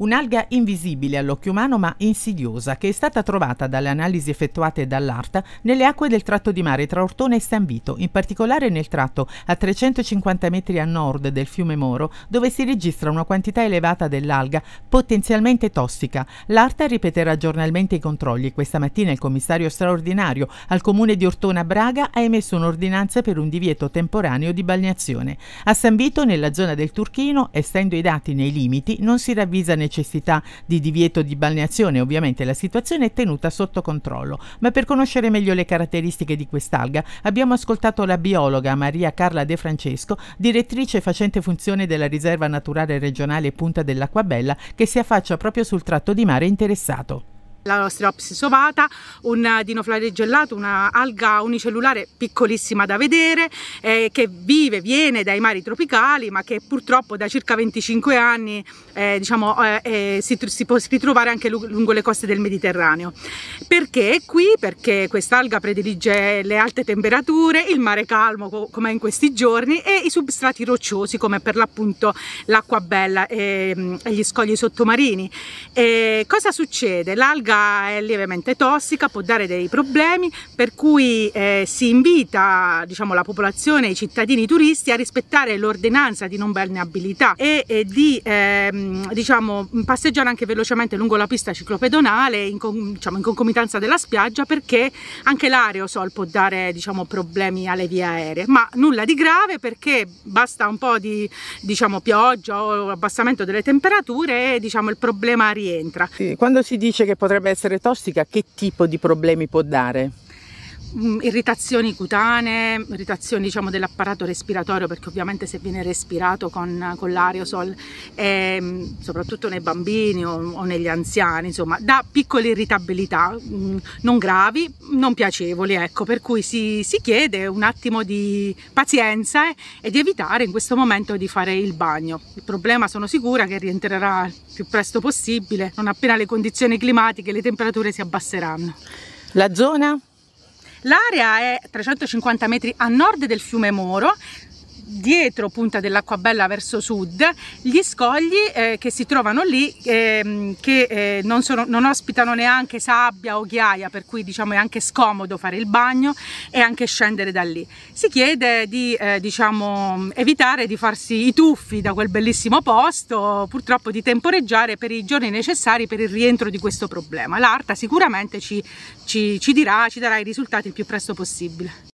un'alga invisibile all'occhio umano ma insidiosa che è stata trovata dalle analisi effettuate dall'ARTA nelle acque del tratto di mare tra Ortona e San Vito, in particolare nel tratto a 350 metri a nord del fiume Moro, dove si registra una quantità elevata dell'alga potenzialmente tossica. L'ARTA ripeterà giornalmente i controlli. Questa mattina il commissario straordinario al comune di Ortona Braga ha emesso un'ordinanza per un divieto temporaneo di balneazione. A San Vito, nella zona del Turchino, essendo i dati nei limiti, non si ravvisa necessità necessità di divieto di balneazione, ovviamente la situazione è tenuta sotto controllo, ma per conoscere meglio le caratteristiche di quest'alga abbiamo ascoltato la biologa Maria Carla De Francesco, direttrice facente funzione della riserva naturale regionale Punta dell'Acquabella, che si affaccia proprio sul tratto di mare interessato la nostra sovata, un dinoflare gellato, una alga unicellulare piccolissima da vedere eh, che vive, viene dai mari tropicali ma che purtroppo da circa 25 anni eh, diciamo, eh, eh si, si, può ritrovare anche lungo le coste del Mediterraneo. Perché è qui? Perché quest'alga predilige le alte temperature, il mare calmo co come in questi giorni e i substrati rocciosi come per l'appunto l'acqua bella e, ehm, e, gli scogli sottomarini. Eh, cosa succede? L'alga droga è lievemente tossica, può dare dei problemi, per cui eh, si invita diciamo, la popolazione, i cittadini i turisti a rispettare l'ordinanza di non balneabilità e, e di ehm, diciamo, passeggiare anche velocemente lungo la pista ciclopedonale in, con, diciamo, in concomitanza della spiaggia perché anche l'aerosol può dare diciamo, problemi alle vie aeree, ma nulla di grave perché basta un po' di diciamo, pioggia o abbassamento delle temperature e diciamo, il problema rientra. Quando si dice che potrebbe potrebbe essere tossica, che tipo di problemi può dare? Mm, irritazioni cutanee, irritazioni diciamo, dell'apparato respiratorio perché ovviamente se viene respirato con, con l'aerosol eh, soprattutto nei bambini o, o, negli anziani insomma da piccole irritabilità mm, non gravi, non piacevoli ecco per cui si, si chiede un attimo di pazienza e di evitare in questo momento di fare il bagno il problema sono sicura che rientrerà il più presto possibile non appena le condizioni climatiche e le temperature si abbasseranno la zona L'area è 350 metri a nord del fiume Moro, dietro Punta dell'Acquabella verso sud, gli scogli eh, che si trovano lì eh, che eh, non, sono, non, ospitano neanche sabbia o ghiaia, per cui diciamo è anche scomodo fare il bagno e anche scendere da lì. Si chiede di eh, diciamo, evitare di farsi i tuffi da quel bellissimo posto, purtroppo di temporeggiare per i giorni necessari per il rientro di questo problema. L'ARTA sicuramente ci, ci, ci dirà, ci darà i risultati il più presto possibile.